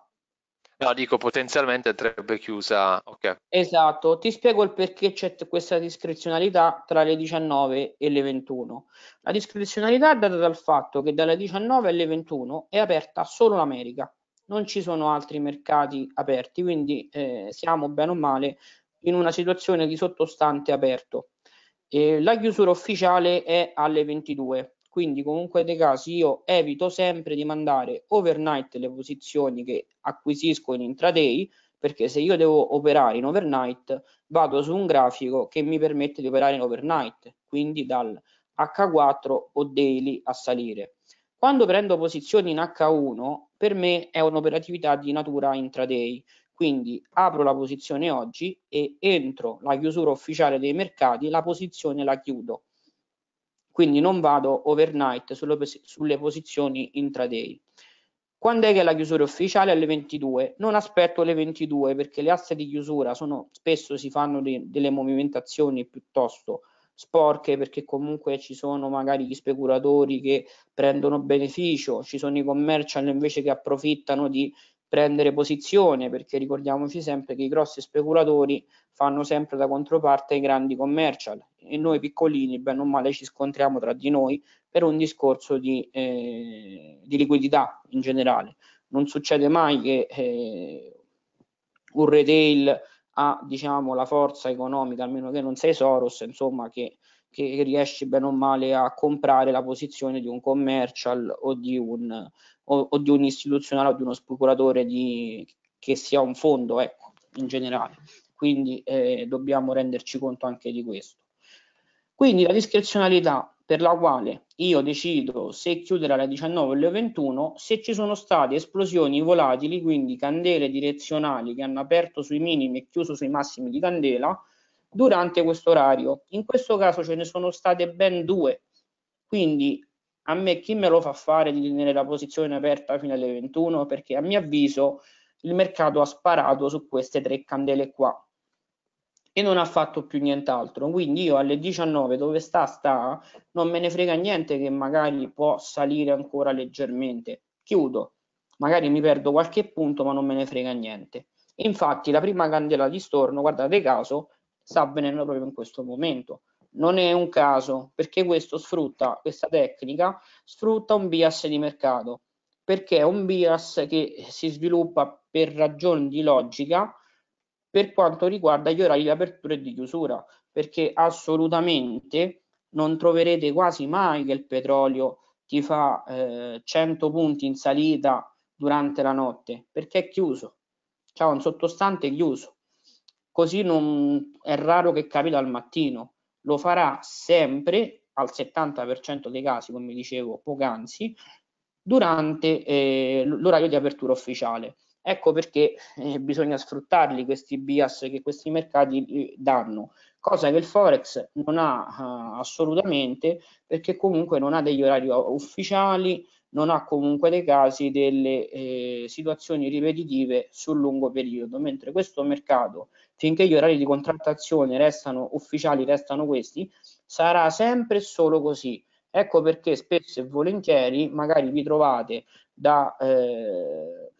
No, dico potenzialmente andrebbe chiusa. Okay. Esatto, ti spiego il perché c'è questa discrezionalità tra le 19 e le 21. La discrezionalità è data dal fatto che dalle 19 alle 21 è aperta solo l'America, non ci sono altri mercati aperti, quindi eh, siamo bene o male in una situazione di sottostante aperto. Eh, la chiusura ufficiale è alle 22, quindi comunque dei casi io evito sempre di mandare overnight le posizioni che acquisisco in intraday, perché se io devo operare in overnight vado su un grafico che mi permette di operare in overnight, quindi dal H4 o daily a salire. Quando prendo posizioni in H1, per me è un'operatività di natura intraday, quindi apro la posizione oggi e entro la chiusura ufficiale dei mercati, la posizione la chiudo. Quindi non vado overnight sulle, pos sulle posizioni intraday. Quando è che la chiusura ufficiale? Alle 22. Non aspetto le 22 perché le aste di chiusura sono, spesso si fanno de delle movimentazioni piuttosto sporche perché comunque ci sono magari gli speculatori che prendono beneficio, ci sono i commercial invece che approfittano di prendere posizione, perché ricordiamoci sempre che i grossi speculatori fanno sempre da controparte ai grandi commercial e noi piccolini, bene o male, ci scontriamo tra di noi per un discorso di, eh, di liquidità in generale. Non succede mai che eh, un retail ha diciamo, la forza economica, almeno che non sei Soros, insomma, che che riesce bene o male a comprare la posizione di un commercial o di un, o, o di un istituzionale o di uno speculatore di, che sia un fondo ecco, in generale. Quindi eh, dobbiamo renderci conto anche di questo. Quindi la discrezionalità per la quale io decido se chiudere alle 19 o alle 21 se ci sono state esplosioni volatili, quindi candele direzionali che hanno aperto sui minimi e chiuso sui massimi di candela, durante questo orario. In questo caso ce ne sono state ben due, quindi a me chi me lo fa fare di tenere la posizione aperta fino alle 21 perché a mio avviso il mercato ha sparato su queste tre candele qua e non ha fatto più nient'altro. Quindi io alle 19 dove sta sta, non me ne frega niente che magari può salire ancora leggermente. Chiudo, magari mi perdo qualche punto, ma non me ne frega niente. Infatti la prima candela di storno, guardate caso, sta avvenendo proprio in questo momento. Non è un caso perché questo sfrutta questa tecnica, sfrutta un bias di mercato perché è un bias che si sviluppa per ragioni di logica per quanto riguarda gli orari di apertura e di chiusura, perché assolutamente non troverete quasi mai che il petrolio ti fa eh, 100 punti in salita durante la notte, perché è chiuso, c'è un sottostante chiuso così non è raro che capita al mattino, lo farà sempre al 70% dei casi, come dicevo poc'anzi, durante eh, l'orario di apertura ufficiale. Ecco perché eh, bisogna sfruttarli questi bias che questi mercati eh, danno, cosa che il Forex non ha eh, assolutamente perché comunque non ha degli orari ufficiali, non ha comunque dei casi delle eh, situazioni ripetitive sul lungo periodo, mentre questo mercato finché gli orari di contrattazione restano ufficiali, restano questi, sarà sempre solo così. Ecco perché spesso e volentieri magari vi trovate da eh,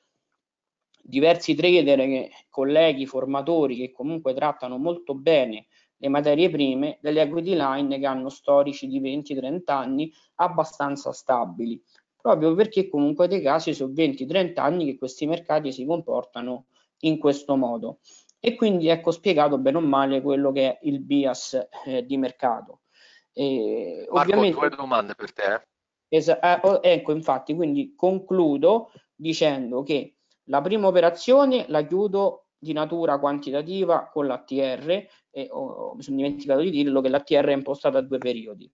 diversi trader, eh, colleghi, formatori che comunque trattano molto bene le materie prime, delle equity line che hanno storici di 20-30 anni abbastanza stabili, proprio perché comunque dei casi su 20-30 anni che questi mercati si comportano in questo modo. E quindi ecco spiegato bene o male quello che è il bias eh, di mercato. E, Marco, ovviamente... due domande per te. Esa- eh, eh ecco, infatti, quindi concludo dicendo che la prima operazione la chiudo di natura quantitativa con l'ATR, e oh, mi sono dimenticato di dirlo che l'ATR è impostata a due periodi.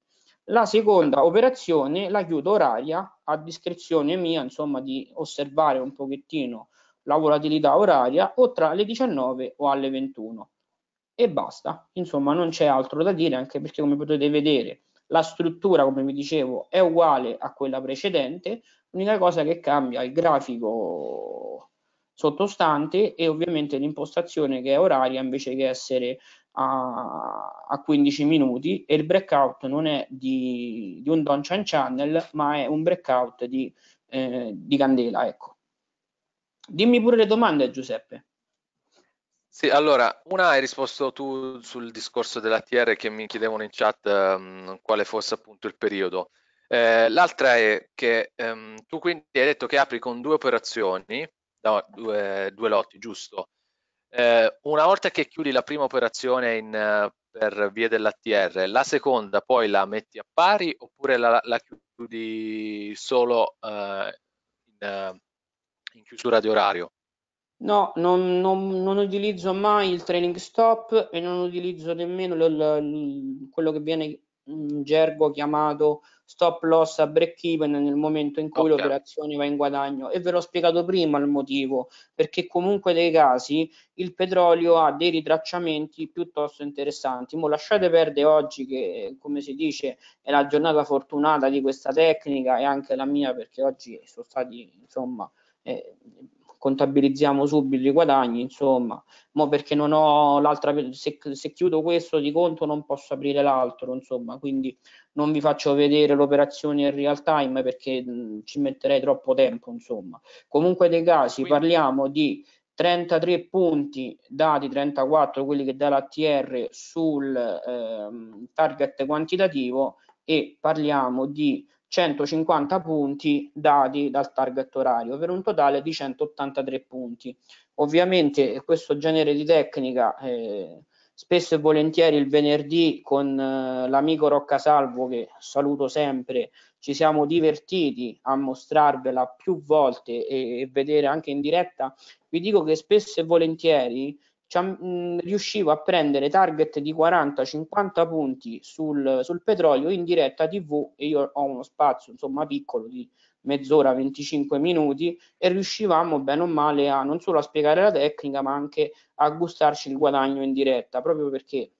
La seconda operazione la chiudo oraria a discrezione mia, insomma, di osservare un pochettino la volatilità oraria o tra le 19 o alle 21 e basta insomma non c'è altro da dire anche perché come potete vedere la struttura come vi dicevo è uguale a quella precedente l'unica cosa che cambia è il grafico sottostante e ovviamente l'impostazione che è oraria invece che essere a, a 15 minuti e il breakout non è di, di un Don Chan Channel ma è un breakout di, eh, di candela ecco Dimmi pure le domande, Giuseppe. Sì, allora, una hai risposto tu sul discorso dell'ATR che mi chiedevano in chat um, quale fosse appunto il periodo. Eh, l'altra è che um, tu quindi hai detto che apri con due operazioni, no, due, due, lotti, giusto? Eh, una volta che chiudi la prima operazione in, per via dell'ATR, la seconda poi la metti a pari oppure la, la chiudi solo uh, in, in chiusura di orario? No, non, non, non, utilizzo mai il training stop e non utilizzo nemmeno l, l, quello che viene in gergo chiamato stop loss a break even nel momento in cui okay. l'operazione va in guadagno e ve l'ho spiegato prima il motivo perché comunque dei casi il petrolio ha dei ritracciamenti piuttosto interessanti Mo lasciate mm. perdere oggi che come si dice è la giornata fortunata di questa tecnica e anche la mia perché oggi sono stati insomma eh, contabilizziamo subito i guadagni, insomma, mo perché non ho l'altra, se, se, chiudo questo di conto non posso aprire l'altro, insomma, quindi non vi faccio vedere l'operazione in real time perché mh, ci metterei troppo tempo, insomma. Comunque dei casi quindi... parliamo di 33 punti dati 34 quelli che dà l'ATR sul eh, target quantitativo e parliamo di 150 punti dati dal target orario per un totale di 183 punti. Ovviamente eh, questo genere di tecnica eh, spesso e volentieri il venerdì con eh, l'amico Rocca Salvo che saluto sempre ci siamo divertiti a mostrarvela più volte e, e, vedere anche in diretta vi dico che spesso e volentieri mh, mm, riuscivo a prendere target di 40-50 punti sul, sul, petrolio in diretta tv e io ho uno spazio insomma piccolo di mezz'ora, 25 minuti e riuscivamo bene o male a non solo a spiegare la tecnica ma anche a gustarci il guadagno in diretta proprio perché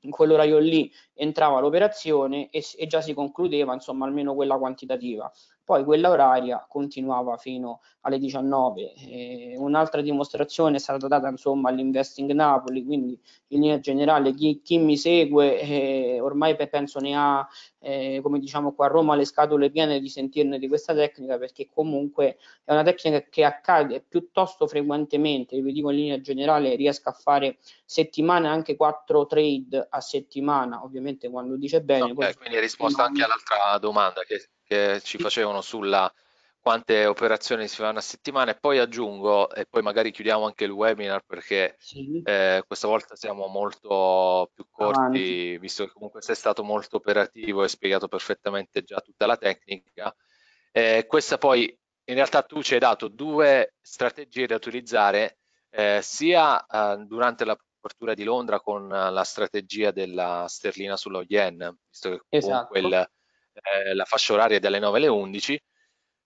in quell'orario lì entrava l'operazione e, e già si concludeva, insomma, almeno quella quantitativa. Poi quella oraria continuava fino alle 19. Eh, un'altra dimostrazione è stata data, insomma, all'Investing Napoli, quindi in linea generale chi, chi mi segue eh, ormai penso ne ha, eh, come diciamo qua a Roma, le scatole piene di sentirne di questa tecnica perché comunque è una tecnica che accade piuttosto frequentemente, vi dico in linea generale riesco a fare settimane anche 4 trade a settimana, ovviamente ovviamente quando dice bene. Okay, quindi hai risposto anche all'altra domanda che, che ci sì. facevano sulla quante operazioni si fanno a settimana e poi aggiungo e poi magari chiudiamo anche il webinar perché sì. eh, questa volta siamo molto più corti Avanti. visto che comunque sei stato molto operativo e spiegato perfettamente già tutta la tecnica eh, questa poi in realtà tu ci hai dato due strategie da utilizzare eh, sia eh, durante la copertura di Londra con eh, la strategia della sterlina sullo yen, visto che esatto. comunque eh, la fascia oraria è dalle 9 alle 11,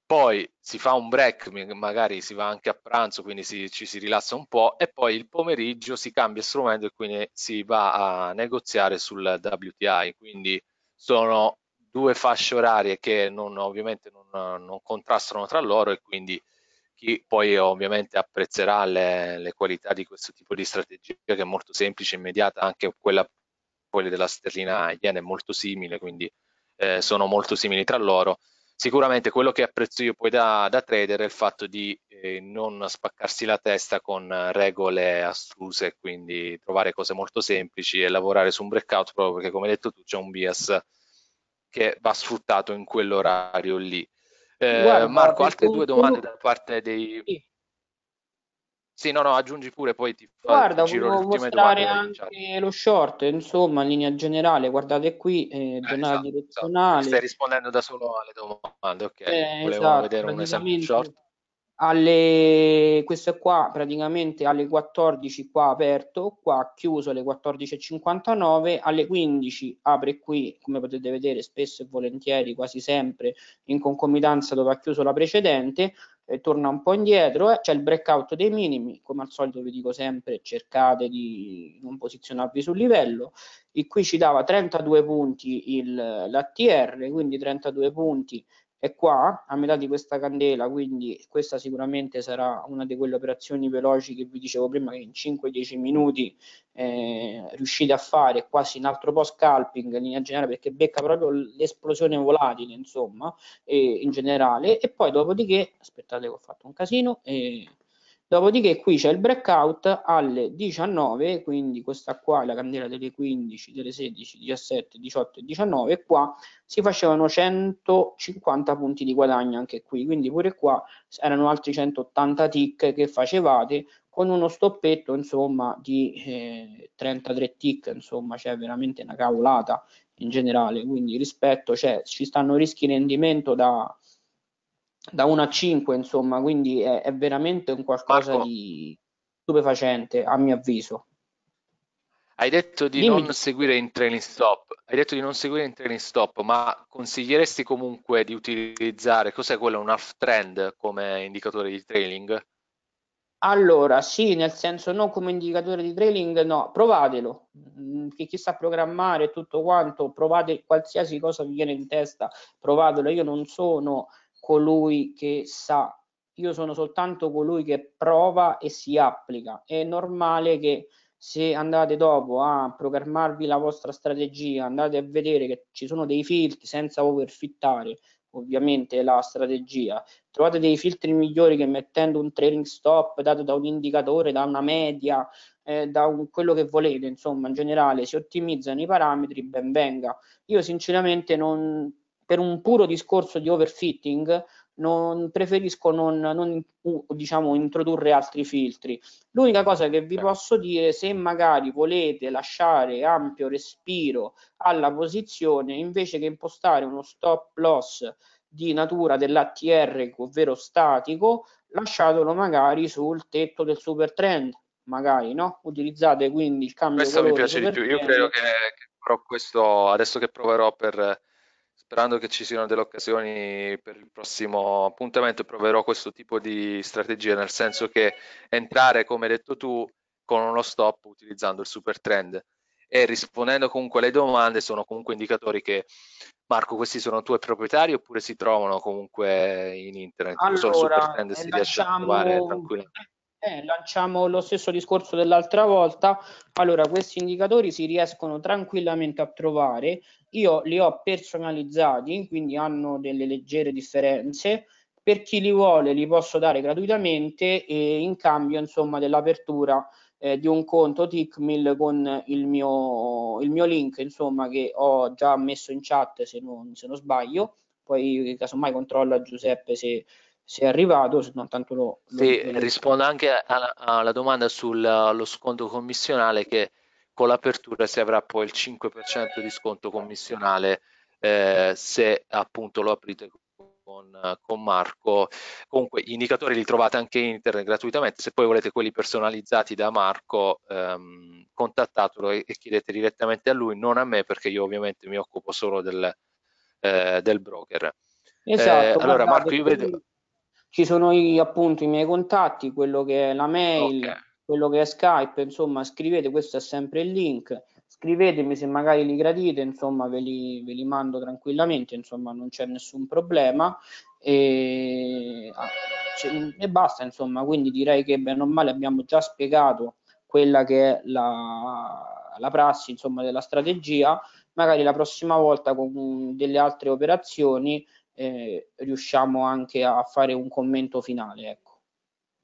poi si fa un break, magari si va anche a pranzo, quindi si, ci si rilassa un po' e poi il pomeriggio si cambia strumento e quindi si va a negoziare sul WTI, quindi sono due fasce orarie che non, ovviamente non, non contrastano tra loro e quindi chi poi ovviamente apprezzerà le, le, qualità di questo tipo di strategia che è molto semplice, e immediata, anche quella poi della sterlina iene è molto simile, quindi eh, sono molto simili tra loro. Sicuramente quello che apprezzo io poi da, da trader è il fatto di eh, non spaccarsi la testa con regole astruse, quindi trovare cose molto semplici e lavorare su un breakout proprio perché come hai detto tu c'è un bias che va sfruttato in quell'orario lì eh, Guarda, Marco, altre due domande da parte dei... Sì. sì. no, no, aggiungi pure, poi ti Guarda, giro volevo mostrare diciamo. anche lo short, insomma, in linea generale, guardate qui, eh, eh esatto, esatto, direzionale. Esatto. Stai rispondendo da solo alle domande, ok. Eh, Volevo esatto, vedere un esempio short alle, questo è qua praticamente alle 14 qua aperto, qua chiuso alle 14.59, alle 15 apre qui, come potete vedere spesso e volentieri, quasi sempre in concomitanza dove ha chiuso la precedente, e torna un po' indietro, eh. c'è il breakout dei minimi, come al solito vi dico sempre cercate di non posizionarvi sul livello, e qui ci dava 32 punti l'ATR, quindi 32 punti e qua a metà di questa candela quindi questa sicuramente sarà una di quelle operazioni veloci che vi dicevo prima che in 5-10 minuti eh, riuscite a fare quasi un altro po' scalping in linea generale perché becca proprio l'esplosione volatile insomma eh, in generale e poi dopodiché aspettate che ho fatto un casino eh, Dopodiché qui c'è il breakout alle 19, quindi questa qua è la candela delle 15, delle 16, 17, 18 e 19 e qua si facevano 150 punti di guadagno anche qui, quindi pure qua erano altri 180 tick che facevate con uno stoppetto insomma di eh, 33 tick, insomma c'è cioè veramente una cavolata in generale, quindi rispetto cioè, ci stanno rischi rendimento da da 1 a 5, insomma, quindi è, è veramente un qualcosa Marco, di stupefacente, a mio avviso. Hai detto di Dimmi. non seguire in training stop, hai detto di non seguire in training stop, ma consiglieresti comunque di utilizzare, cos'è quello, un half trend come indicatore di trailing? Allora, sì, nel senso non come indicatore di trailing, no, provatelo. Mm, che chi sa programmare tutto quanto, provate qualsiasi cosa vi viene in testa, provatelo. Io non sono colui che sa, io sono soltanto colui che prova e si applica. È normale che se andate dopo a programmarvi la vostra strategia, andate a vedere che ci sono dei filtri senza overfittare ovviamente la strategia, trovate dei filtri migliori che mettendo un trailing stop dato da un indicatore, da una media, eh, da un, quello che volete, insomma in generale si ottimizzano i parametri, ben venga. Io sinceramente non, per un puro discorso di overfitting non preferisco non, non diciamo, introdurre altri filtri. L'unica cosa che vi posso dire, se magari volete lasciare ampio respiro alla posizione, invece che impostare uno stop loss di natura dell'ATR, ovvero statico, lasciatelo magari sul tetto del super trend, magari no? Utilizzate quindi il cambio Questo mi piace di più, io credo che, che però questo adesso che proverò per sperando che ci siano delle occasioni per il prossimo appuntamento, proverò questo tipo di strategia, nel senso che entrare, come hai detto tu, con uno stop utilizzando il super trend e rispondendo comunque alle domande sono comunque indicatori che Marco questi sono tuoi proprietari oppure si trovano comunque in internet allora, so, super trend si eh, riesce a trovare tranquillamente eh, lanciamo lo stesso discorso dell'altra volta. Allora, questi indicatori si riescono tranquillamente a trovare. Io li ho personalizzati, quindi hanno delle leggere differenze. Per chi li vuole li posso dare gratuitamente e in cambio insomma dell'apertura eh, di un conto Tickmill con il mio, il mio link insomma che ho già messo in chat se non, se non sbaglio. Poi casomai controlla Giuseppe se, se arrivato, se non tanto lo... Sì, rispondo anche alla, alla domanda sullo sconto commissionale che con l'apertura si avrà poi il 5% di sconto commissionale eh, se appunto lo aprite con, con, Marco. Comunque gli indicatori li trovate anche in internet gratuitamente, se poi volete quelli personalizzati da Marco ehm, contattatelo e, e, chiedete direttamente a lui, non a me perché io ovviamente mi occupo solo del, eh, del broker. Esatto, eh, allora Marco io vedo... Ci sono i, appunto i miei contatti, quello che è la mail, okay. quello che è Skype, insomma scrivete, questo è sempre il link, scrivetemi se magari li gradite, insomma ve li, ve li mando tranquillamente, insomma non c'è nessun problema e, ah, e basta, insomma, quindi direi che bene o male abbiamo già spiegato quella che è la, la prassi insomma, della strategia, magari la prossima volta con delle altre operazioni eh, riusciamo anche a fare un commento finale. Ecco.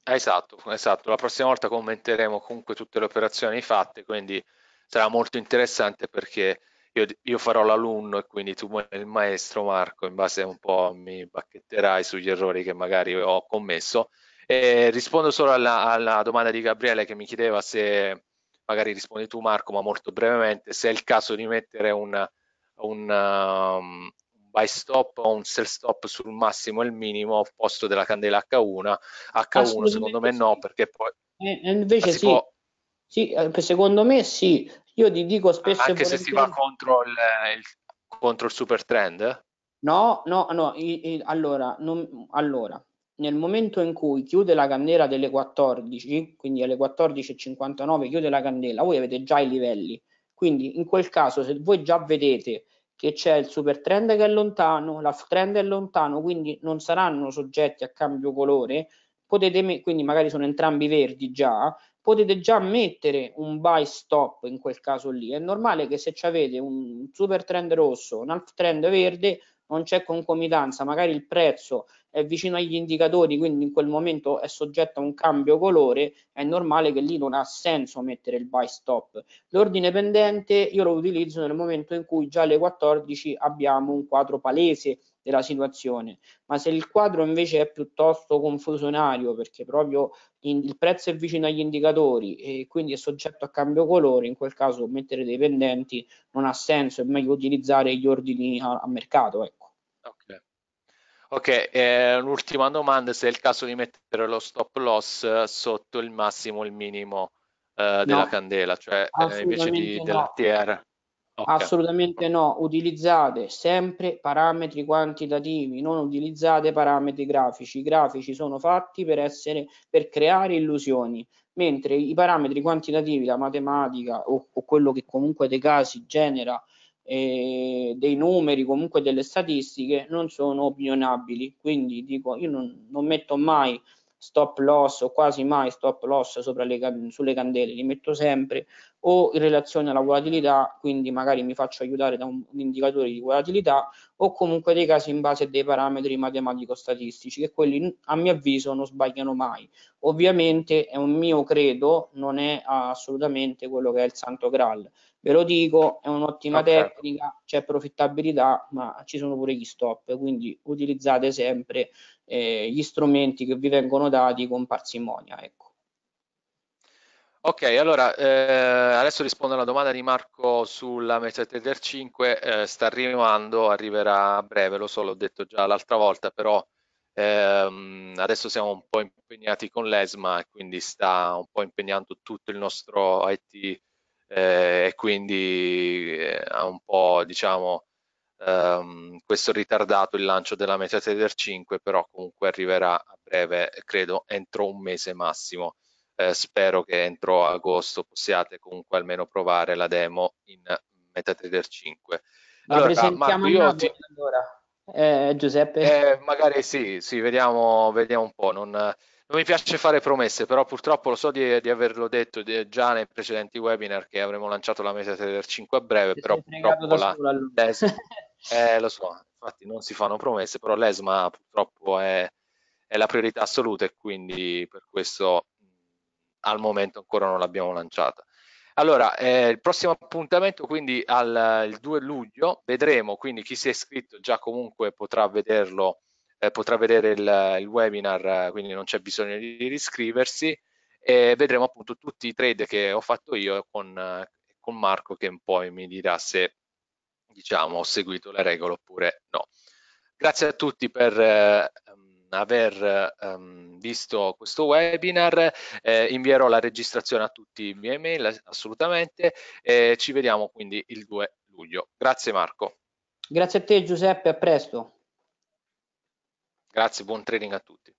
Esatto, esatto, la prossima volta commenteremo comunque tutte le operazioni fatte, quindi sarà molto interessante perché io, io farò l'alunno e quindi tu il maestro Marco in base a un po' mi bacchetterai sugli errori che magari ho commesso. E rispondo solo alla, alla domanda di Gabriele che mi chiedeva se magari rispondi tu Marco, ma molto brevemente, se è il caso di mettere un, un, um, buy stop o un sell stop sul massimo e il minimo al posto della candela H1. H1 secondo me sì. no, perché poi... Eh, eh invece sì. Può... sì, eh, secondo me sì. Io ti dico spesso... Anche se si va contro il, eh, il, contro il super trend? No, no, no. I, i, allora, non, allora, nel momento in cui chiude la candela delle 14, quindi alle 14.59 chiude la candela, voi avete già i livelli. Quindi in quel caso, se voi già vedete che c'è il super trend che è lontano, l'alf trend è lontano, quindi non saranno soggetti a cambio colore, potete quindi magari sono entrambi verdi già, potete già mettere un buy stop in quel caso lì. È normale che se avete un super trend rosso, un half trend verde, non c'è concomitanza, magari il prezzo è vicino agli indicatori, quindi in quel momento è soggetto a un cambio colore, è normale che lì non ha senso mettere il buy stop. L'ordine pendente io lo utilizzo nel momento in cui già alle 14 abbiamo un quadro palese della situazione, ma se il quadro invece è piuttosto confusionario perché proprio il prezzo è vicino agli indicatori e quindi è soggetto a cambio colore, in quel caso mettere dei pendenti non ha senso, è meglio utilizzare gli ordini a, a mercato. Ecco. Ok, okay eh, l'ultima domanda, se è il caso di mettere lo stop loss sotto il massimo o il minimo eh, della no, candela, cioè eh, invece di, no. della TR. Okay. Assolutamente no, utilizzate sempre parametri quantitativi, non utilizzate parametri grafici. I grafici sono fatti per, essere, per creare illusioni, mentre i parametri quantitativi, la matematica o, o quello che comunque dei casi genera eh, dei numeri, comunque delle statistiche, non sono opinionabili. Quindi dico, io non, non metto mai stop loss o quasi mai stop loss le, sulle candele, li metto sempre o in relazione alla volatilità, quindi magari mi faccio aiutare da un, un indicatore di volatilità o comunque dei casi in base a dei parametri matematico-statistici che quelli a mio avviso non sbagliano mai. Ovviamente è un mio credo, non è assolutamente quello che è il santo graal ve lo dico, è un'ottima okay. tecnica, c'è profittabilità, ma ci sono pure gli stop, quindi utilizzate sempre eh, gli strumenti che vi vengono dati con parsimonia. Ecco. Ok, allora eh, adesso rispondo alla domanda di Marco sulla Mesa Tether 5, eh, sta arrivando, arriverà a breve, lo so, l'ho detto già l'altra volta, però ehm, adesso siamo un po' impegnati con l'ESMA e quindi sta un po' impegnando tutto il nostro IT eh, e quindi eh, ha un po' diciamo ehm, questo ritardato il lancio della MetaTrader 5 però comunque arriverà a breve credo entro un mese massimo eh, spero che entro agosto possiate comunque almeno provare la demo in MetaTrader 5 Ma allora Marco io ti... allora. Eh, Giuseppe eh, magari sì, sì vediamo, vediamo un po' non non mi piace fare promesse, però purtroppo lo so di, di averlo detto di, già nei precedenti webinar che avremmo lanciato la meta Trader 5 a breve, Ti però purtroppo la, l'ESMA, eh, lo so, infatti non si fanno promesse, però l'ESMA purtroppo è, è, la priorità assoluta e quindi per questo al momento ancora non l'abbiamo lanciata. Allora, eh, il prossimo appuntamento quindi al 2 luglio, vedremo quindi chi si è iscritto già comunque potrà vederlo eh, potrà vedere il, il, webinar, quindi non c'è bisogno di riscriversi e vedremo appunto tutti i trade che ho fatto io con, con Marco che poi mi dirà se diciamo ho seguito le regole oppure no. Grazie a tutti per eh, aver ehm, visto questo webinar, eh, invierò la registrazione a tutti via mail assolutamente e ci vediamo quindi il 2 luglio. Grazie Marco. Grazie a te Giuseppe, a presto. Grazie, buon trading a tutti.